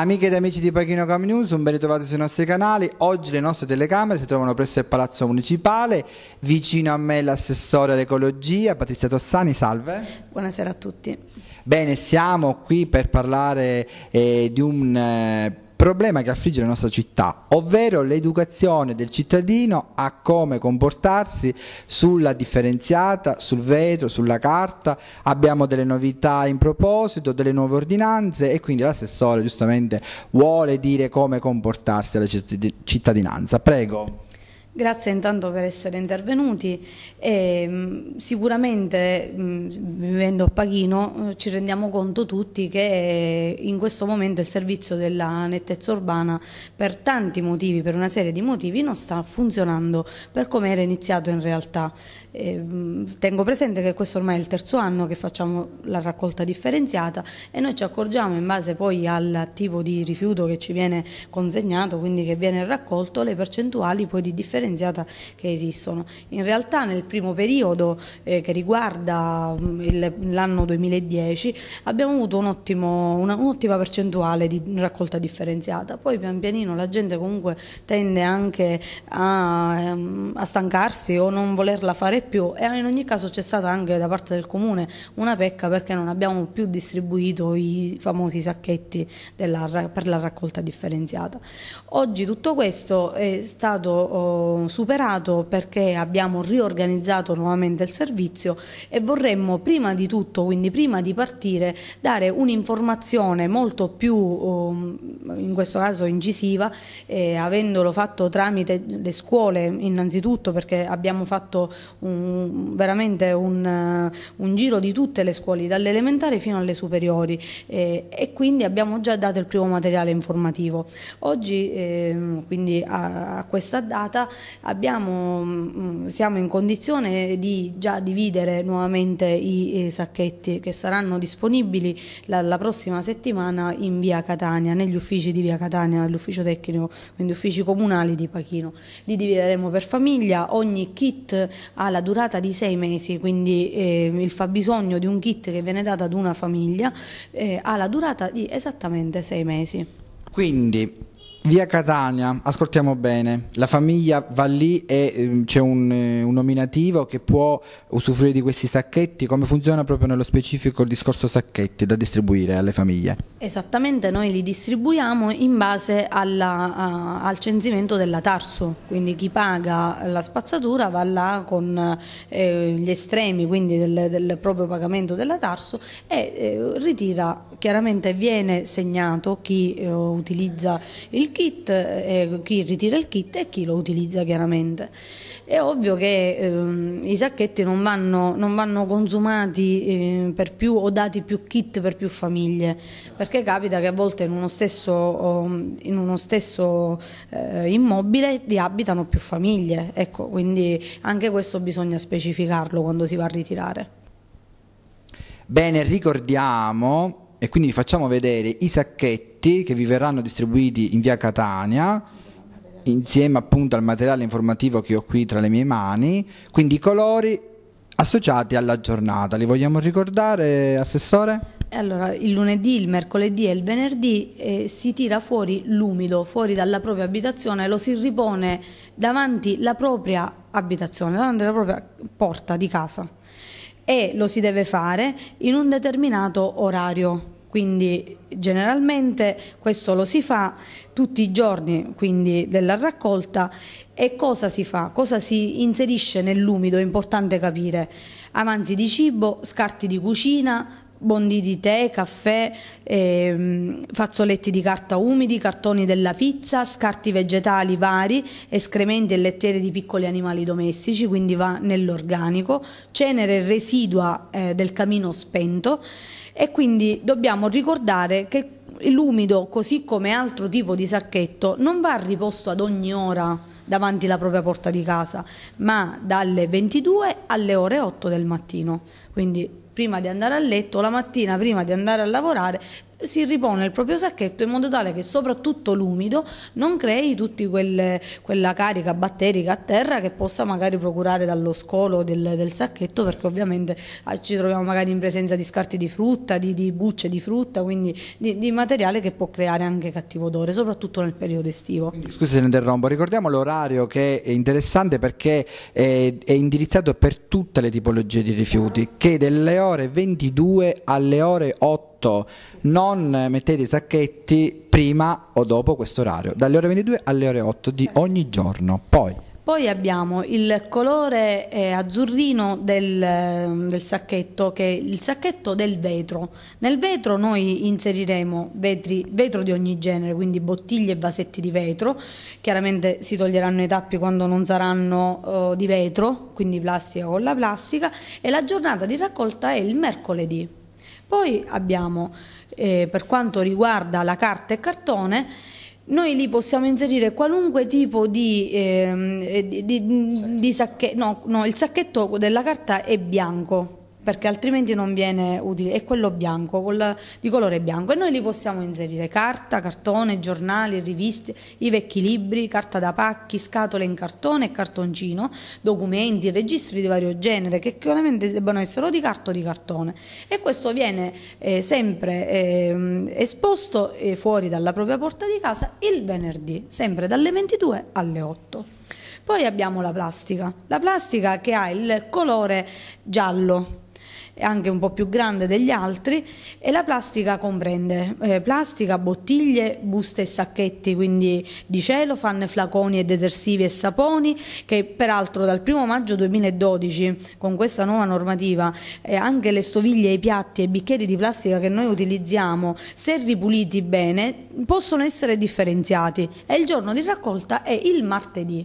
Amiche ed amici di Pachino Cam News, un ben ritrovato sui nostri canali. Oggi le nostre telecamere si trovano presso il Palazzo Municipale, vicino a me l'assessore all'ecologia Patrizia Tossani, salve. Buonasera a tutti. Bene, siamo qui per parlare eh, di un eh, problema che affligge la nostra città, ovvero l'educazione del cittadino a come comportarsi sulla differenziata, sul vetro, sulla carta. Abbiamo delle novità in proposito, delle nuove ordinanze e quindi l'assessore giustamente vuole dire come comportarsi alla cittadinanza. Prego. Grazie intanto per essere intervenuti e, ehm, sicuramente mm, vivendo a Paghino eh, ci rendiamo conto tutti che eh, in questo momento il servizio della nettezza urbana per tanti motivi, per una serie di motivi non sta funzionando per come era iniziato in realtà. E, ehm, tengo presente che questo ormai è il terzo anno che facciamo la raccolta differenziata e noi ci accorgiamo in base poi al tipo di rifiuto che ci viene consegnato, quindi che viene raccolto, le percentuali poi di differenziazione differenziata che esistono. In realtà nel primo periodo eh, che riguarda mm, l'anno 2010 abbiamo avuto un'ottima un percentuale di raccolta differenziata, poi pian pianino la gente comunque tende anche a, ehm, a stancarsi o non volerla fare più e in ogni caso c'è stata anche da parte del comune una pecca perché non abbiamo più distribuito i famosi sacchetti della, per la raccolta differenziata. Oggi tutto questo è stato oh, superato perché abbiamo riorganizzato nuovamente il servizio e vorremmo prima di tutto, quindi prima di partire, dare un'informazione molto più, um, in questo caso incisiva, eh, avendolo fatto tramite le scuole innanzitutto perché abbiamo fatto un, veramente un, uh, un, giro di tutte le scuole, dalle elementari fino alle superiori eh, e quindi abbiamo già dato il primo materiale informativo. Oggi, eh, quindi a, a, questa data, abbiamo, mm, mm, siamo in condizione di già dividere nuovamente i eh, sacchetti che saranno disponibili la, la prossima settimana in via Catania, negli uffici di via Catania, l'ufficio tecnico, quindi uffici comunali di Pachino. Li divideremo per famiglia, ogni kit ha la durata di sei mesi, quindi eh, il fabbisogno di un kit che viene dato ad una famiglia eh, ha la durata di esattamente sei mesi. Quindi Via Catania, ascoltiamo bene, la famiglia va lì e ehm, c'è un, eh, un, nominativo che può usufruire di questi sacchetti, come funziona proprio nello specifico il discorso sacchetti da distribuire alle famiglie? Esattamente, noi li distribuiamo in base alla, uh, al censimento della Tarso, quindi chi paga la spazzatura va là con eh, gli estremi quindi del, del, proprio pagamento della Tarso e eh, ritira, chiaramente viene segnato chi eh, utilizza il kit, eh, chi ritira il kit e chi lo utilizza chiaramente. È ovvio che eh, i sacchetti non vanno, non vanno consumati eh, per più o dati più kit per più famiglie, perché capita che a volte in uno stesso, ehm, in uno stesso eh, immobile vi abitano più famiglie, ecco, quindi anche questo bisogna specificarlo quando si va a ritirare. Bene, ricordiamo e quindi facciamo vedere i sacchetti documenti che vi verranno distribuiti in via Catania insieme appunto al materiale informativo che ho qui tra le mie mani, quindi i colori associati alla giornata. Li vogliamo ricordare, Assessore? Allora, il lunedì, il mercoledì e il venerdì eh, si tira fuori l'umido, fuori dalla propria abitazione, lo si ripone davanti alla propria abitazione, davanti alla propria porta di casa e lo si deve fare in un determinato orario quindi generalmente questo lo si fa tutti i giorni quindi della raccolta e cosa si fa? Cosa si inserisce nell'umido? È importante capire. Avanzi di cibo, scarti di cucina, bondi di tè, caffè, ehm, fazzoletti di carta umidi, cartoni della pizza, scarti vegetali vari, escrementi e lettere di piccoli animali domestici, quindi va nell'organico, cenere residua eh, del camino spento e quindi dobbiamo ricordare che l'umido, così come altro tipo di sacchetto, non va riposto ad ogni ora davanti alla propria porta di casa, ma dalle 22 alle ore 8 del mattino. Quindi prima di andare a letto, la mattina prima di andare a lavorare, si ripone il proprio sacchetto in modo tale che soprattutto l'umido non crei tutta quella carica batterica a terra che possa magari procurare dallo scolo del, del sacchetto perché ovviamente ah, ci troviamo magari in presenza di scarti di frutta, di, di bucce di frutta, quindi di, di, materiale che può creare anche cattivo odore, soprattutto nel periodo estivo. Scusa se ne interrompo, ricordiamo l'orario che è interessante perché è, è indirizzato per tutte le tipologie di rifiuti che dalle ore 22 alle ore 8 8 non mettete i sacchetti prima o dopo questo orario, dalle ore 22 alle ore 8 di ogni giorno. Poi poi abbiamo il colore eh, azzurrino del, ehm, del, sacchetto, che è il sacchetto del vetro. Nel vetro noi inseriremo vetri, vetro di ogni genere, quindi bottiglie e vasetti di vetro. Chiaramente si toglieranno i tappi quando non saranno eh, di vetro, quindi plastica con la plastica. E la giornata di raccolta è il mercoledì. Poi abbiamo, eh, per quanto riguarda la carta e cartone, noi lì possiamo inserire qualunque tipo di, ehm, eh, di, di, di sacchetto, no, no, il sacchetto della carta è bianco, perché altrimenti non viene utile, è quello bianco, col, di colore bianco e noi li possiamo inserire carta, cartone, giornali, riviste, i vecchi libri, carta da pacchi, scatole in cartone e cartoncino, documenti, registri di vario genere che chiaramente debbano essere o di carta o di cartone e questo viene eh, sempre eh, esposto eh, fuori dalla propria porta di casa il venerdì, sempre dalle 22 alle 8. Poi abbiamo la plastica, la plastica che ha il colore giallo è anche un po' più grande degli altri e la plastica comprende eh, plastica, bottiglie, buste e sacchetti quindi di cielo, fanno flaconi e detersivi e saponi che peraltro dal 1 maggio 2012 con questa nuova normativa eh, anche le stoviglie, i piatti e i bicchieri di plastica che noi utilizziamo se ripuliti bene possono essere differenziati e il giorno di raccolta è il martedì.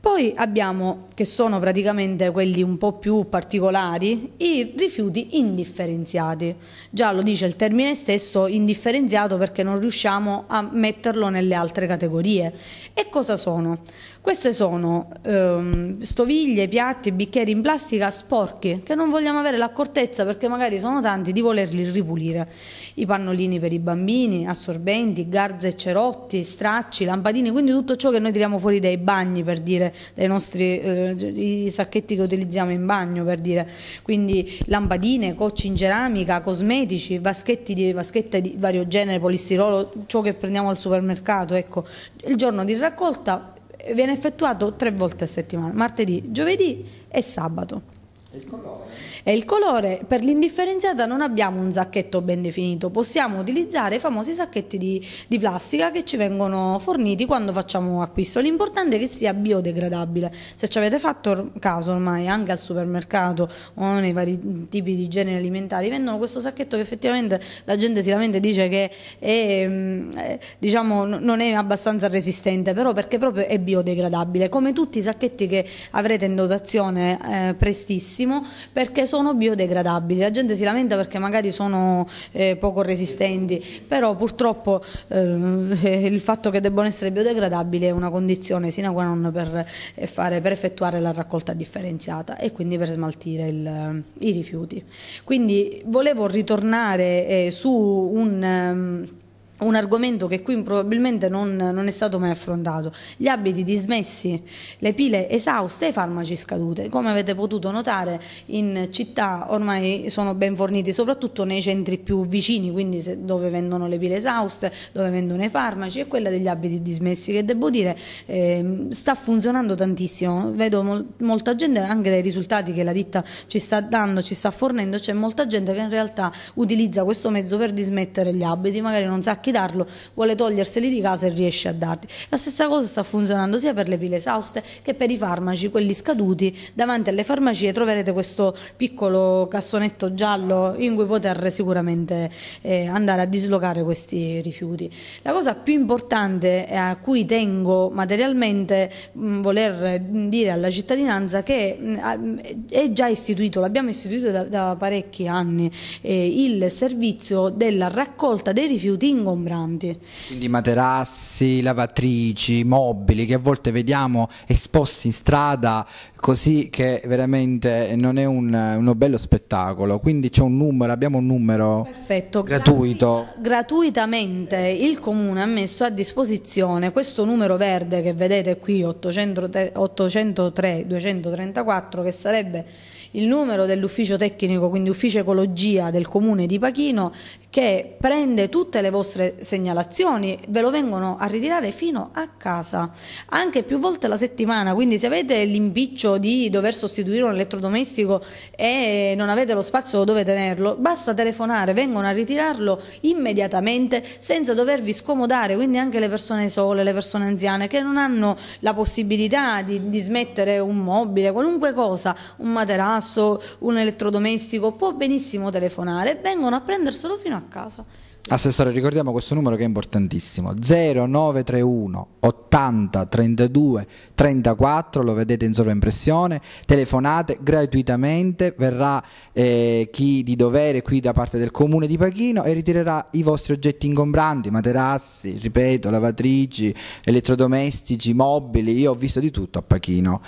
Poi abbiamo, che sono praticamente quelli un po' più particolari, i rifiuti indifferenziati. Già lo dice il termine stesso, indifferenziato perché non riusciamo a metterlo nelle altre categorie. E cosa sono? Queste sono ehm, stoviglie, piatti, bicchieri in plastica sporchi che non vogliamo avere l'accortezza perché magari sono tanti di volerli ripulire. I pannolini per i bambini, assorbenti, garze e cerotti, stracci, lampadini, quindi tutto ciò che noi tiriamo fuori dai bagni per dire, dai nostri eh, sacchetti che utilizziamo in bagno per dire, quindi lampadine, cocci in ceramica, cosmetici, vaschetti di, vaschette di vario genere, polistirolo, ciò che prendiamo al supermercato, ecco, il giorno di raccolta viene effettuato tre volte a settimana, martedì, giovedì e sabato. E il colore? per l'indifferenziata non abbiamo un sacchetto ben definito, possiamo utilizzare i famosi sacchetti di, di plastica che ci vengono forniti quando facciamo acquisto, l'importante è che sia biodegradabile, se ci avete fatto caso ormai anche al supermercato o nei vari tipi di generi alimentari vendono questo sacchetto che effettivamente la gente si lamenta e dice che è, mm, diciamo, non è abbastanza resistente, però perché proprio è biodegradabile, come tutti i sacchetti che avrete in dotazione eh, prestissimi benissimo perché sono biodegradabili. La gente si lamenta perché magari sono eh, poco resistenti, però purtroppo eh, il fatto che debbano essere biodegradabili è una condizione sine qua non per, eh, fare, per effettuare la raccolta differenziata e quindi per smaltire il, i rifiuti. Quindi volevo ritornare eh, su un... Um, un argomento che qui probabilmente non, non, è stato mai affrontato. Gli abiti dismessi, le pile esauste e i farmaci scadute. Come avete potuto notare in città ormai sono ben forniti, soprattutto nei centri più vicini, quindi se, dove vendono le pile esauste, dove vendono i farmaci e quella degli abiti dismessi che devo dire eh, sta funzionando tantissimo. Vedo mol molta gente, anche dai risultati che la ditta ci sta dando, ci sta fornendo, c'è molta gente che in realtà utilizza questo mezzo per dismettere gli abiti, magari non sa che affidarlo, vuole toglierseli di casa e riesce a darli. La stessa cosa sta funzionando sia per le pile esauste che per i farmaci, quelli scaduti. Davanti alle farmacie troverete questo piccolo cassonetto giallo in cui poter sicuramente eh, andare a dislocare questi rifiuti. La cosa più importante a cui tengo materialmente mh, mm, voler dire alla cittadinanza che mh, mm, mm, è già istituito, l'abbiamo istituito da, da parecchi anni, eh, il servizio della raccolta dei rifiuti in gommone ingombranti. Quindi materassi, lavatrici, mobili che a volte vediamo esposti in strada così che veramente non è un, uno bello spettacolo. Quindi c'è un numero, abbiamo un numero Perfetto. gratuito. gratuitamente il comune ha messo a disposizione questo numero verde che vedete qui 803 234 che sarebbe il numero dell'ufficio tecnico, quindi ufficio ecologia del comune di Pachino che prende tutte le vostre segnalazioni, ve lo vengono a ritirare fino a casa, anche più volte alla settimana, quindi se avete l'impiccio di dover sostituire un elettrodomestico e non avete lo spazio dove tenerlo, basta telefonare, vengono a ritirarlo immediatamente senza dovervi scomodare, quindi anche le persone sole, le persone anziane che non hanno la possibilità di, di smettere un mobile, qualunque cosa, un materasso, rimasto un elettrodomestico, può benissimo telefonare, vengono a prenderselo fino a casa. Assessore, ricordiamo questo numero che è importantissimo, 0931 80 32 34, lo vedete in sovraimpressione, telefonate gratuitamente, verrà eh, chi di dovere qui da parte del comune di Pachino e ritirerà i vostri oggetti ingombranti, materassi, ripeto, lavatrici, elettrodomestici, mobili, io ho visto di tutto a Pachino.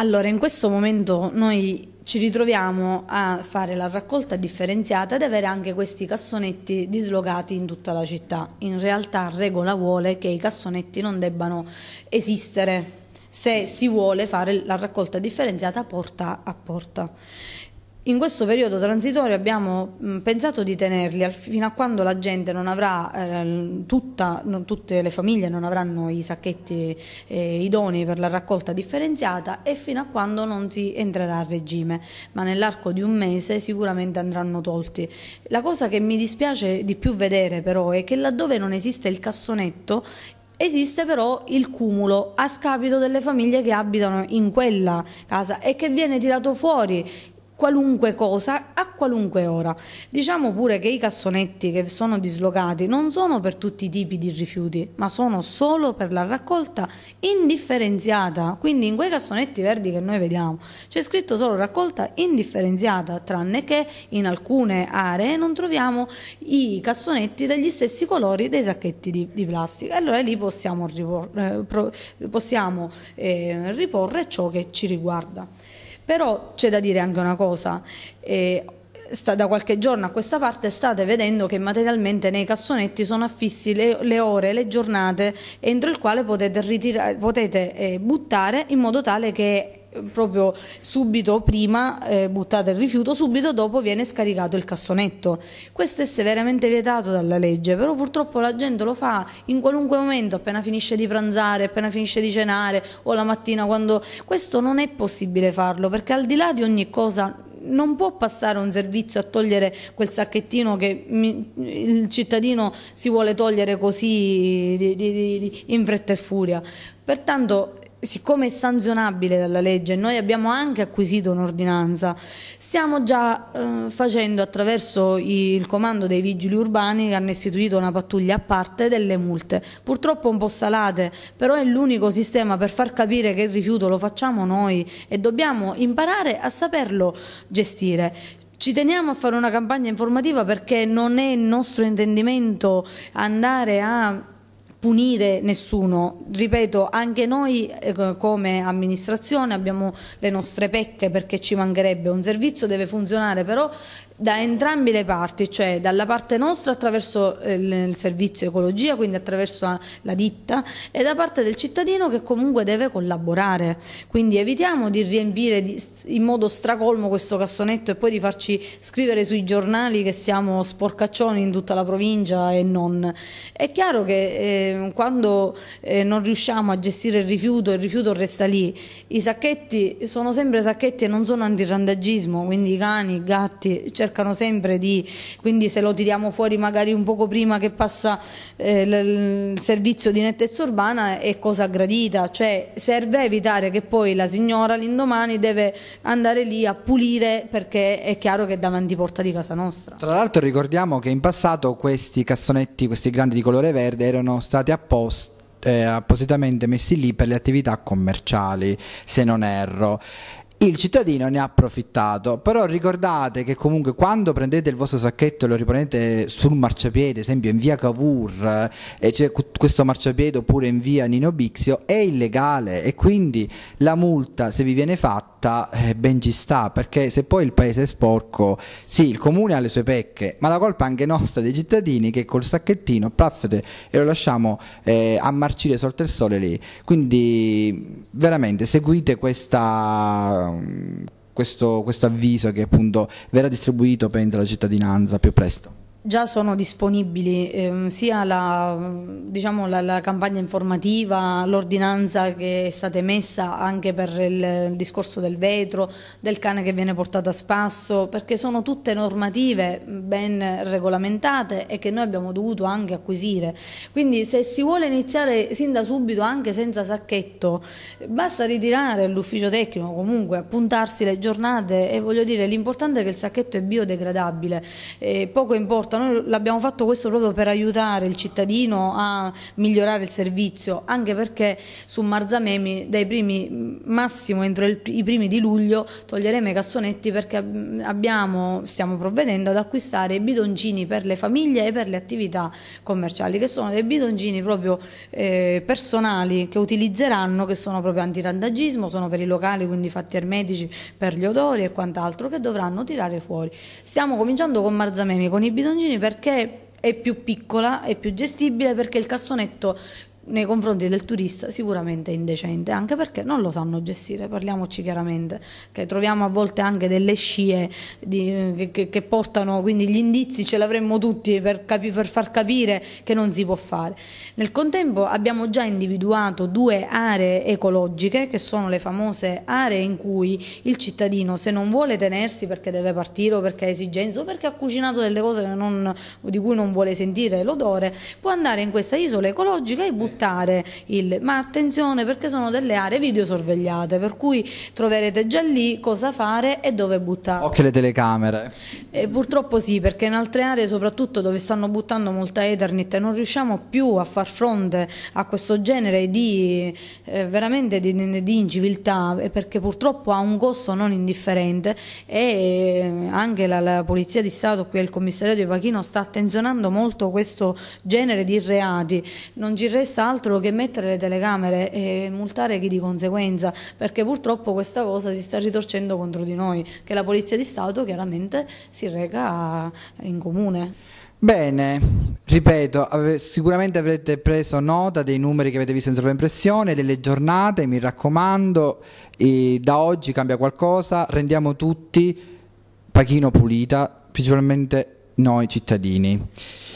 Allora, in questo momento noi ci ritroviamo a fare la raccolta differenziata ed avere anche questi cassonetti dislocati in tutta la città. In realtà regola vuole che i cassonetti non debbano esistere se si vuole fare la raccolta differenziata porta a porta. In questo periodo transitorio abbiamo pensato di tenerli fino a quando la gente non avrà, eh, tutta, non, tutte le famiglie non avranno i sacchetti eh, idonei per la raccolta differenziata e fino a quando non si entrerà a regime, ma nell'arco di un mese sicuramente andranno tolti. La cosa che mi dispiace di più vedere però è che laddove non esiste il cassonetto Esiste però il cumulo a scapito delle famiglie che abitano in quella casa e che viene tirato fuori qualunque cosa a qualunque ora. Diciamo pure che i cassonetti che sono dislocati non sono per tutti i tipi di rifiuti, ma sono solo per la raccolta indifferenziata. Quindi in quei cassonetti verdi che noi vediamo c'è scritto solo raccolta indifferenziata, tranne che in alcune aree non troviamo i cassonetti degli stessi colori dei sacchetti di, di plastica. Allora lì possiamo, riporre, eh, possiamo eh, riporre ciò che ci riguarda. Però c'è da dire anche una cosa, eh, sta, da qualche giorno a questa parte state vedendo che materialmente nei cassonetti sono affissi le, le ore, le giornate entro il quale potete, potete eh, buttare in modo tale che proprio subito prima eh, buttate il rifiuto, subito dopo viene scaricato il cassonetto. Questo è severamente vietato dalla legge, però purtroppo la gente lo fa in qualunque momento, appena finisce di pranzare, appena finisce di cenare o la mattina quando... Questo non è possibile farlo perché al di là di ogni cosa non può passare un servizio a togliere quel sacchettino che mi, il cittadino si vuole togliere così di, di, di, in fretta e furia. Pertanto siccome è sanzionabile dalla legge, noi abbiamo anche acquisito un'ordinanza, stiamo già eh, facendo attraverso il comando dei vigili urbani che hanno istituito una pattuglia a parte delle multe, purtroppo un po' salate, però è l'unico sistema per far capire che il rifiuto lo facciamo noi e dobbiamo imparare a saperlo gestire. Ci teniamo a fare una campagna informativa perché non è il nostro intendimento andare a punire nessuno. Ripeto, anche noi eh, come amministrazione abbiamo le nostre pecche perché ci mancherebbe. Un servizio deve funzionare però da entrambe le parti, cioè dalla parte nostra attraverso eh, il servizio ecologia, quindi attraverso la ditta, e da parte del cittadino che comunque deve collaborare. Quindi evitiamo di riempire in modo stracolmo questo cassonetto e poi di farci scrivere sui giornali che siamo sporcaccioni in tutta la provincia e non. È chiaro che eh, quando eh, non riusciamo a gestire il rifiuto, il rifiuto resta lì. I sacchetti sono sempre sacchetti e non sono antirrandagismo, quindi i cani, i gatti, cercano cercano sempre di, quindi se lo tiriamo fuori magari un poco prima che passa eh, il servizio di nettezza urbana è cosa gradita, cioè serve evitare che poi la signora l'indomani deve andare lì a pulire perché è chiaro che è davanti porta di casa nostra. Tra l'altro ricordiamo che in passato questi cassonetti, questi grandi di colore verde erano stati apposta eh, appositamente messi lì per le attività commerciali, se non erro il cittadino ne ha approfittato, però ricordate che comunque quando prendete il vostro sacchetto e lo riponete sul marciapiede, esempio in via Cavour, eh, e c'è questo marciapiede oppure in via Nino Bixio, è illegale e quindi la multa se vi viene fatta fatta eh, ben ci sta, perché se poi il paese è sporco, sì, il comune ha le sue pecche, ma la colpa è anche nostra dei cittadini che col sacchettino plaffete e lo lasciamo eh, a marcire sotto il sole lì. Quindi veramente seguite questa, questo, questo avviso che appunto verrà distribuito per la cittadinanza più presto. Già sono disponibili ehm, sia la, diciamo, la, la, campagna informativa, l'ordinanza che è stata emessa anche per il, il, discorso del vetro, del cane che viene portato a spasso, perché sono tutte normative ben regolamentate e che noi abbiamo dovuto anche acquisire. Quindi se si vuole iniziare sin da subito anche senza sacchetto, basta ritirare l'ufficio tecnico, comunque appuntarsi le giornate e voglio dire l'importante è che il sacchetto è biodegradabile, eh, poco importa porta. Noi l'abbiamo fatto questo proprio per aiutare il cittadino a migliorare il servizio, anche perché su Marzamemi dai primi massimo entro il, i primi di luglio toglieremo i cassonetti perché abbiamo, stiamo provvedendo ad acquistare i bidoncini per le famiglie e per le attività commerciali, che sono dei bidoncini proprio eh, personali che utilizzeranno, che sono proprio antirandaggismo, sono per i locali, quindi fatti ermetici, per gli odori e quant'altro, che dovranno tirare fuori. Stiamo cominciando con Marzamemi, con i bidoncini mangimi perché è più piccola, è più gestibile perché il cassonetto nei confronti del turista sicuramente indecente, anche perché non lo sanno gestire, parliamoci chiaramente, che troviamo a volte anche delle scie di, eh, che, che, portano, quindi gli indizi ce l'avremmo tutti per, capi, per far capire che non si può fare. Nel contempo abbiamo già individuato due aree ecologiche, che sono le famose aree in cui il cittadino se non vuole tenersi perché deve partire o perché ha esigenza o perché ha cucinato delle cose non, di cui non vuole sentire l'odore, può andare in questa isola ecologica e buttare rispettare il... ma attenzione perché sono delle aree videosorvegliate, per cui troverete già lì cosa fare e dove buttare. Occhio le telecamere. E eh, purtroppo sì, perché in altre aree, soprattutto dove stanno buttando molta Ethernet, non riusciamo più a far fronte a questo genere di, eh, veramente di, di inciviltà, eh, perché purtroppo ha un costo non indifferente e eh, anche la, la Polizia di Stato qui al commissariato di Pachino sta attenzionando molto questo genere di reati. Non ci resta altro che mettere le telecamere e multare chi di conseguenza, perché purtroppo questa cosa si sta ritorcendo contro di noi, che la Polizia di Stato chiaramente si reca in comune. Bene, ripeto, sicuramente avrete preso nota dei numeri che avete visto in sovraimpressione, delle giornate, mi raccomando, da oggi cambia qualcosa, rendiamo tutti Pachino pulita, principalmente noi cittadini.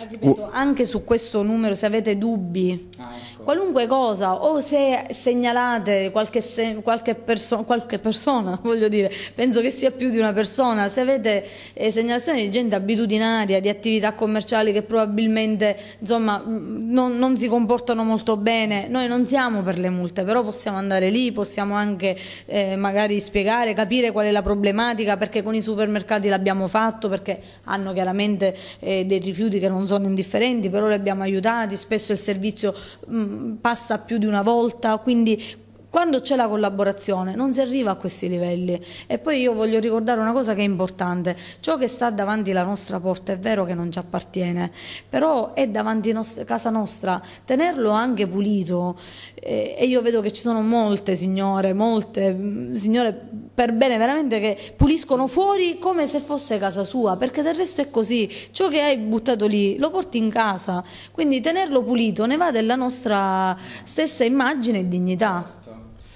Ripeto, anche su questo numero, se avete dubbi, ah, Certo. qualunque cosa o se segnalate qualche, se, qualche, perso qualche, persona, voglio dire, penso che sia più di una persona, se avete eh, segnalazioni di gente abitudinaria, di attività commerciali che probabilmente insomma, mm, non, non, si comportano molto bene, noi non siamo per le multe, però possiamo andare lì, possiamo anche eh, magari spiegare, capire qual è la problematica, perché con i supermercati l'abbiamo fatto, perché hanno chiaramente eh, dei rifiuti che non sono indifferenti, però li abbiamo aiutati, spesso il servizio... Mm, passa più di una volta, quindi quando c'è la collaborazione non si arriva a questi livelli e poi io voglio ricordare una cosa che è importante, ciò che sta davanti alla nostra porta è vero che non ci appartiene, però è davanti a casa nostra, tenerlo anche pulito eh, e io vedo che ci sono molte signore, molte mm, signore per bene veramente che puliscono fuori come se fosse casa sua, perché del resto è così, ciò che hai buttato lì lo porti in casa, quindi tenerlo pulito ne va della nostra stessa immagine e dignità.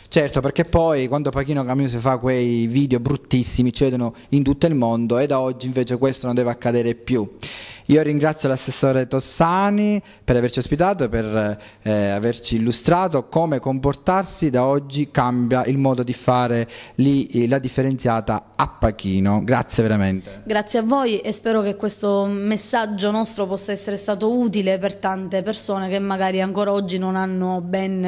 Certo, perché poi quando Pachino Camus fa quei video bruttissimi ci vedono in tutto il mondo e da oggi invece questo non deve accadere più. Io ringrazio l'assessore Tossani per averci ospitato e per eh, averci illustrato come comportarsi da oggi cambia il modo di fare lì eh, la differenziata a Pachino. Grazie veramente. Grazie a voi e spero che questo messaggio nostro possa essere stato utile per tante persone che magari ancora oggi non hanno ben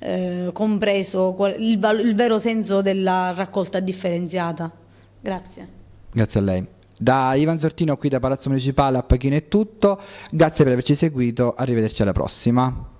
eh, compreso il, il vero senso della raccolta differenziata. Grazie. Grazie a lei. Da Ivan Zortino qui da Palazzo Municipale a Pachino è tutto, grazie per averci seguito, arrivederci alla prossima.